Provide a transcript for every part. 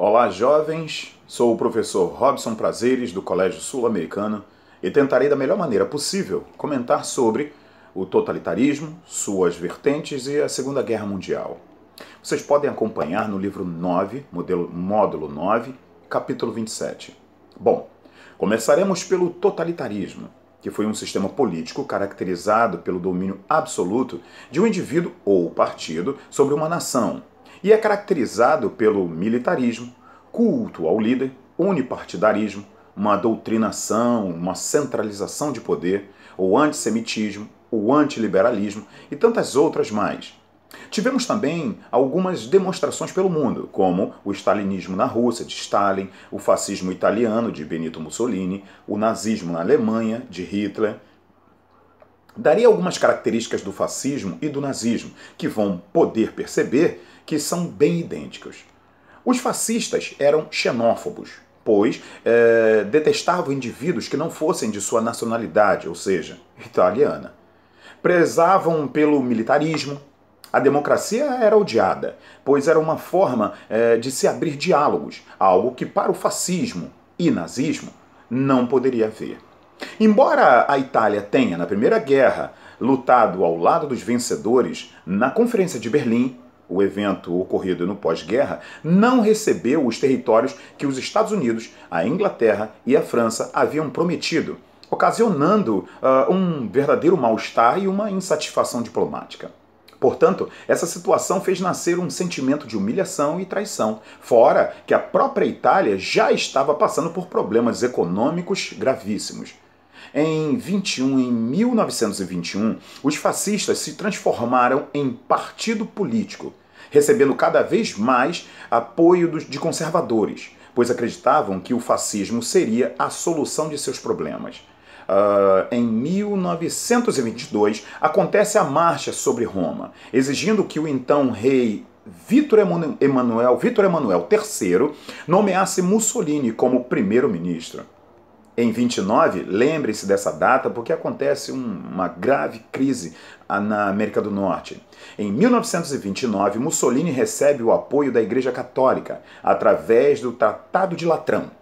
Olá, jovens! Sou o professor Robson Prazeres, do Colégio Sul-Americano, e tentarei, da melhor maneira possível, comentar sobre o totalitarismo, suas vertentes e a Segunda Guerra Mundial. Vocês podem acompanhar no livro 9, modelo, módulo 9, capítulo 27. Bom, começaremos pelo totalitarismo, que foi um sistema político caracterizado pelo domínio absoluto de um indivíduo ou partido sobre uma nação, e é caracterizado pelo militarismo, culto ao líder, unipartidarismo, uma doutrinação, uma centralização de poder, o antissemitismo, o antiliberalismo e tantas outras mais. Tivemos também algumas demonstrações pelo mundo, como o stalinismo na Rússia, de Stalin, o fascismo italiano, de Benito Mussolini, o nazismo na Alemanha, de Hitler, daria algumas características do fascismo e do nazismo, que vão poder perceber que são bem idênticas. Os fascistas eram xenófobos, pois é, detestavam indivíduos que não fossem de sua nacionalidade, ou seja, italiana. Prezavam pelo militarismo. A democracia era odiada, pois era uma forma é, de se abrir diálogos, algo que para o fascismo e nazismo não poderia haver. Embora a Itália tenha, na Primeira Guerra, lutado ao lado dos vencedores, na Conferência de Berlim, o evento ocorrido no pós-guerra, não recebeu os territórios que os Estados Unidos, a Inglaterra e a França haviam prometido, ocasionando uh, um verdadeiro mal-estar e uma insatisfação diplomática. Portanto, essa situação fez nascer um sentimento de humilhação e traição, fora que a própria Itália já estava passando por problemas econômicos gravíssimos. Em 21, em 1921, os fascistas se transformaram em partido político, recebendo cada vez mais apoio de conservadores, pois acreditavam que o fascismo seria a solução de seus problemas. Uh, em 1922, acontece a marcha sobre Roma, exigindo que o então rei Vítor Emanuel, Vítor Emanuel III nomeasse Mussolini como primeiro-ministro em 29, lembre-se dessa data porque acontece uma grave crise ah, na América do Norte. Em 1929, Mussolini recebe o apoio da Igreja Católica através do Tratado de Latrão,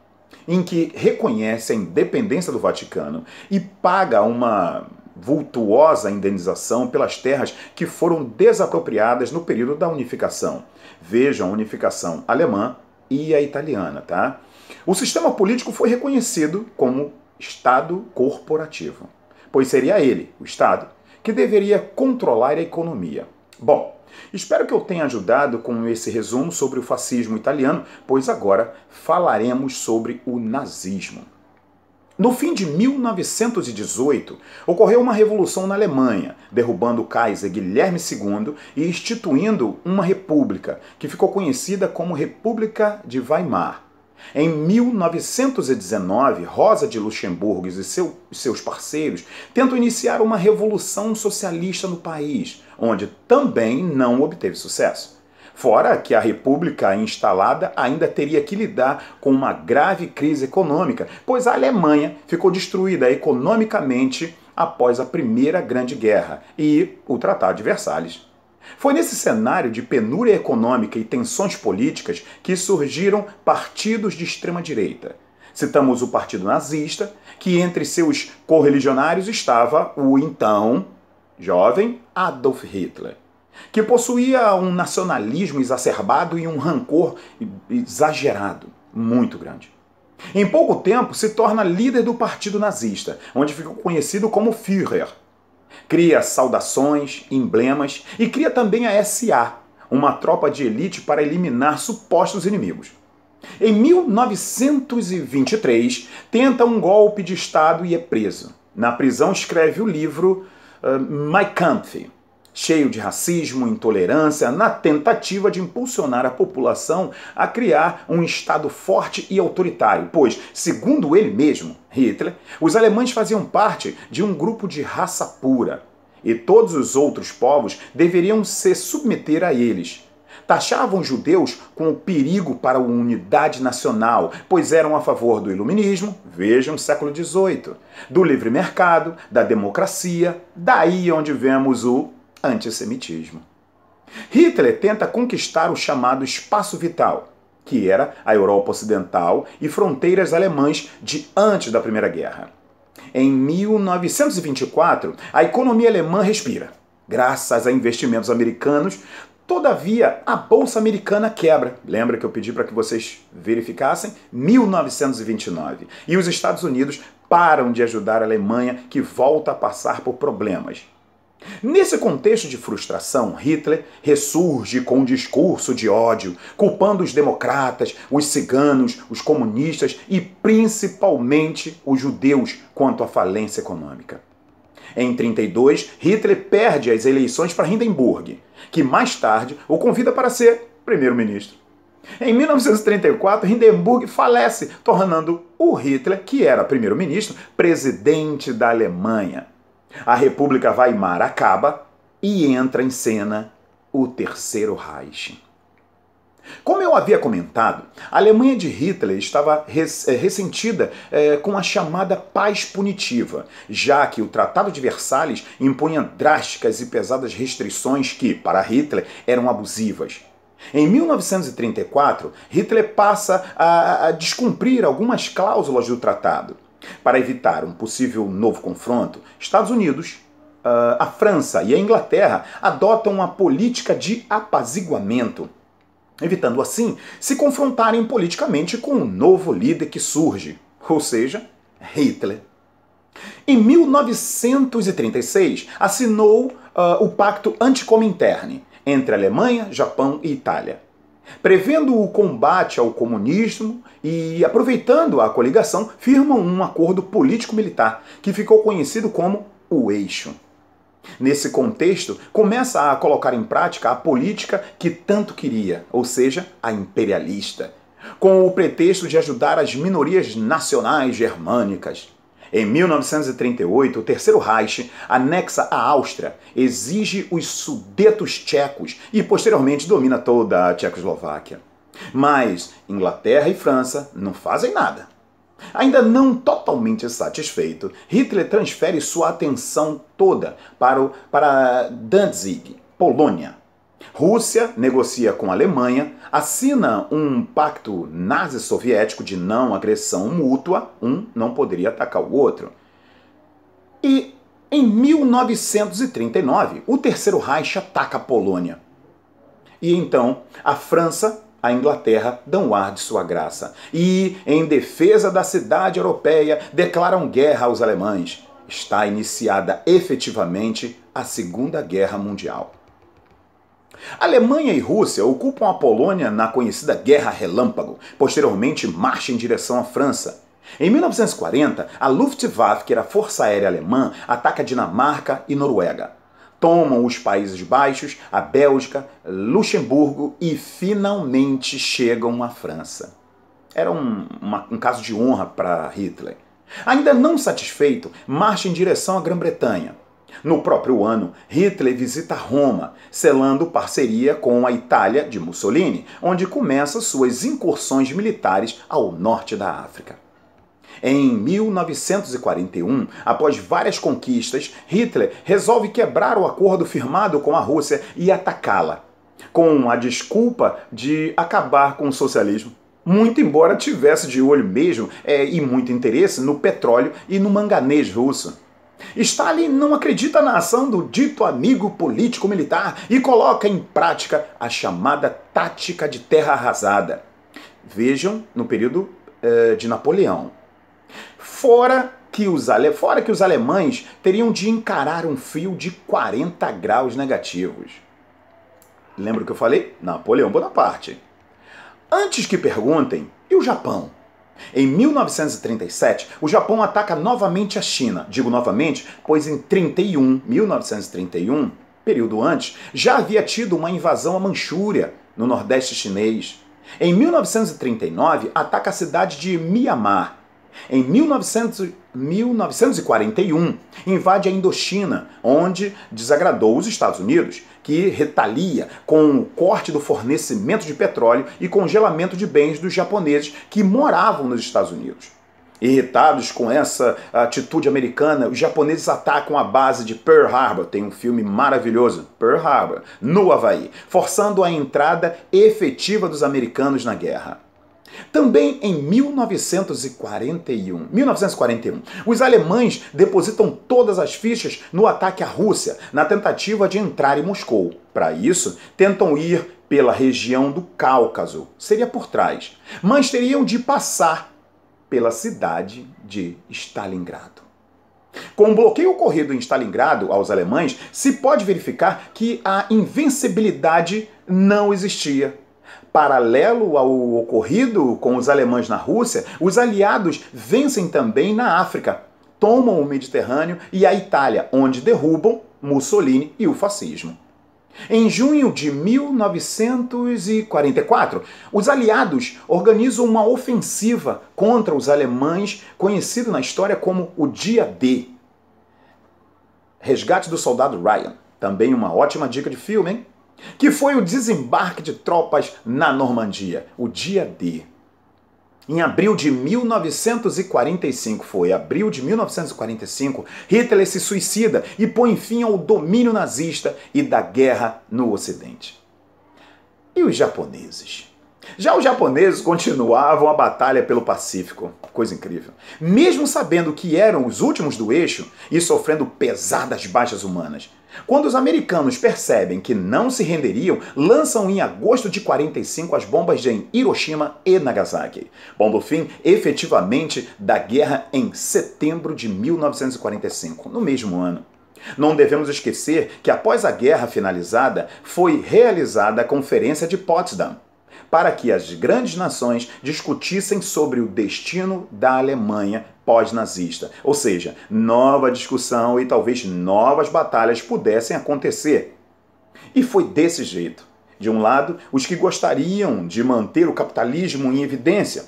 em que reconhece a independência do Vaticano e paga uma vultuosa indenização pelas terras que foram desapropriadas no período da unificação. Vejam a unificação alemã e a italiana, tá? O sistema político foi reconhecido como Estado corporativo, pois seria ele, o Estado, que deveria controlar a economia. Bom, espero que eu tenha ajudado com esse resumo sobre o fascismo italiano, pois agora falaremos sobre o nazismo. No fim de 1918, ocorreu uma revolução na Alemanha, derrubando o Kaiser Guilherme II e instituindo uma república, que ficou conhecida como República de Weimar. Em 1919, Rosa de Luxemburgo e seu, seus parceiros tentam iniciar uma revolução socialista no país, onde também não obteve sucesso. Fora que a república instalada ainda teria que lidar com uma grave crise econômica, pois a Alemanha ficou destruída economicamente após a Primeira Grande Guerra e o Tratado de Versalhes. Foi nesse cenário de penúria econômica e tensões políticas que surgiram partidos de extrema-direita. Citamos o Partido Nazista, que entre seus correligionários estava o então jovem Adolf Hitler, que possuía um nacionalismo exacerbado e um rancor exagerado, muito grande. Em pouco tempo se torna líder do Partido Nazista, onde ficou conhecido como Führer, Cria saudações, emblemas e cria também a SA, uma tropa de elite para eliminar supostos inimigos. Em 1923, tenta um golpe de Estado e é preso. Na prisão, escreve o livro uh, My Kampf, cheio de racismo, intolerância, na tentativa de impulsionar a população a criar um Estado forte e autoritário, pois, segundo ele mesmo, Hitler, os alemães faziam parte de um grupo de raça pura e todos os outros povos deveriam se submeter a eles. Taxavam os judeus com o perigo para a unidade nacional, pois eram a favor do iluminismo, vejam século XVIII, do livre mercado, da democracia, daí onde vemos o antissemitismo. Hitler tenta conquistar o chamado espaço vital, que era a Europa Ocidental e fronteiras alemãs de antes da Primeira Guerra. Em 1924, a economia alemã respira, graças a investimentos americanos. Todavia, a bolsa americana quebra. Lembra que eu pedi para que vocês verificassem? 1929. E os Estados Unidos param de ajudar a Alemanha, que volta a passar por problemas. Nesse contexto de frustração, Hitler ressurge com um discurso de ódio, culpando os democratas, os ciganos, os comunistas e principalmente os judeus quanto à falência econômica. Em 32, Hitler perde as eleições para Hindenburg, que mais tarde o convida para ser primeiro-ministro. Em 1934, Hindenburg falece, tornando o Hitler, que era primeiro-ministro, presidente da Alemanha. A República Weimar acaba e entra em cena o Terceiro Reich. Como eu havia comentado, a Alemanha de Hitler estava eh, ressentida eh, com a chamada paz punitiva, já que o Tratado de Versalhes impunha drásticas e pesadas restrições que, para Hitler, eram abusivas. Em 1934, Hitler passa a descumprir algumas cláusulas do tratado. Para evitar um possível novo confronto, Estados Unidos, ah, a França e a Inglaterra adotam uma política de apaziguamento, evitando assim se confrontarem politicamente com o novo líder que surge, ou seja, Hitler. Em 1936, assinou uh, o Pacto Anticominterne entre Alemanha, Japão e Itália. Prevendo o combate ao comunismo e aproveitando a coligação, firmam um acordo político-militar que ficou conhecido como o Eixo. Nesse contexto, começa a colocar em prática a política que tanto queria, ou seja, a imperialista, com o pretexto de ajudar as minorias nacionais germânicas. Em 1938, o Terceiro Reich anexa a Áustria, exige os sudetos tchecos e posteriormente domina toda a Tchecoslováquia. Mas Inglaterra e França não fazem nada. Ainda não totalmente satisfeito, Hitler transfere sua atenção toda para, o, para Danzig, Polônia, Rússia negocia com a Alemanha, assina um pacto nazi-soviético de não agressão mútua, um não poderia atacar o outro. E em 1939, o Terceiro Reich ataca a Polônia. E então a França, a Inglaterra dão ar de sua graça e, em defesa da cidade europeia, declaram guerra aos alemães. Está iniciada efetivamente a Segunda Guerra Mundial. Alemanha e Rússia ocupam a Polônia na conhecida Guerra Relâmpago, posteriormente marcha em direção à França. Em 1940, a Luftwaffe, que era a Força Aérea Alemã, ataca Dinamarca e Noruega. Tomam os Países Baixos, a Bélgica, Luxemburgo e finalmente chegam à França. Era um, uma, um caso de honra para Hitler. Ainda não satisfeito, marcha em direção à Grã-Bretanha. No próprio ano, Hitler visita Roma, selando parceria com a Itália de Mussolini, onde começa suas incursões militares ao norte da África. Em 1941, após várias conquistas, Hitler resolve quebrar o acordo firmado com a Rússia e atacá-la, com a desculpa de acabar com o socialismo. Muito embora tivesse de olho mesmo é, e muito interesse no petróleo e no manganês russo. Stalin não acredita na ação do dito amigo político-militar e coloca em prática a chamada tática de terra arrasada. Vejam no período eh, de Napoleão. Fora que, os ale... Fora que os alemães teriam de encarar um fio de 40 graus negativos. Lembra o que eu falei? Napoleão Bonaparte. Antes que perguntem, e o Japão? Em 1937, o Japão ataca novamente a China. Digo novamente, pois em 31, 1931, período antes, já havia tido uma invasão à Manchúria, no Nordeste chinês. Em 1939, ataca a cidade de Myanmar, em 1900, 1941, invade a Indochina, onde desagradou os Estados Unidos, que retalia com o corte do fornecimento de petróleo e congelamento de bens dos japoneses que moravam nos Estados Unidos. Irritados com essa atitude americana, os japoneses atacam a base de Pearl Harbor, tem um filme maravilhoso, Pearl Harbor, no Havaí, forçando a entrada efetiva dos americanos na guerra. Também em 1941, 1941, os alemães depositam todas as fichas no ataque à Rússia, na tentativa de entrar em Moscou. Para isso, tentam ir pela região do Cáucaso, seria por trás, mas teriam de passar pela cidade de Stalingrado. Com o bloqueio ocorrido em Stalingrado aos alemães, se pode verificar que a invencibilidade não existia paralelo ao ocorrido com os alemães na Rússia, os aliados vencem também na África, tomam o Mediterrâneo e a Itália, onde derrubam Mussolini e o fascismo. Em junho de 1944, os aliados organizam uma ofensiva contra os alemães, conhecido na história como o Dia D. Resgate do Soldado Ryan. Também uma ótima dica de filme, hein? que foi o desembarque de tropas na Normandia, o dia D. Em abril de 1945, foi abril de 1945, Hitler se suicida e põe fim ao domínio nazista e da guerra no Ocidente. E os japoneses? Já os japoneses continuavam a batalha pelo Pacífico, coisa incrível. Mesmo sabendo que eram os últimos do eixo e sofrendo pesadas baixas humanas. Quando os americanos percebem que não se renderiam, lançam em agosto de 45 as bombas em Hiroshima e Nagasaki, pondo fim efetivamente da guerra em setembro de 1945, no mesmo ano. Não devemos esquecer que após a guerra finalizada, foi realizada a Conferência de Potsdam, para que as grandes nações discutissem sobre o destino da Alemanha pós-nazista. Ou seja, nova discussão e talvez novas batalhas pudessem acontecer. E foi desse jeito. De um lado, os que gostariam de manter o capitalismo em evidência,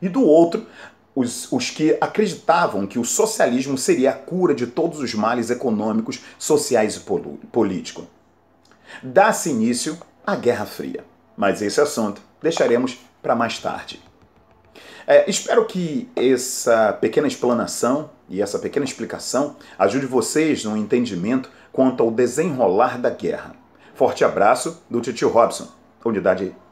e do outro, os, os, que acreditavam que o socialismo seria a cura de todos os males econômicos, sociais e políticos. Dá-se início à Guerra Fria mas esse assunto deixaremos para mais tarde. É, espero que essa pequena explanação e essa pequena explicação ajude vocês no entendimento quanto ao desenrolar da guerra. Forte abraço do Titio Robson, Unidade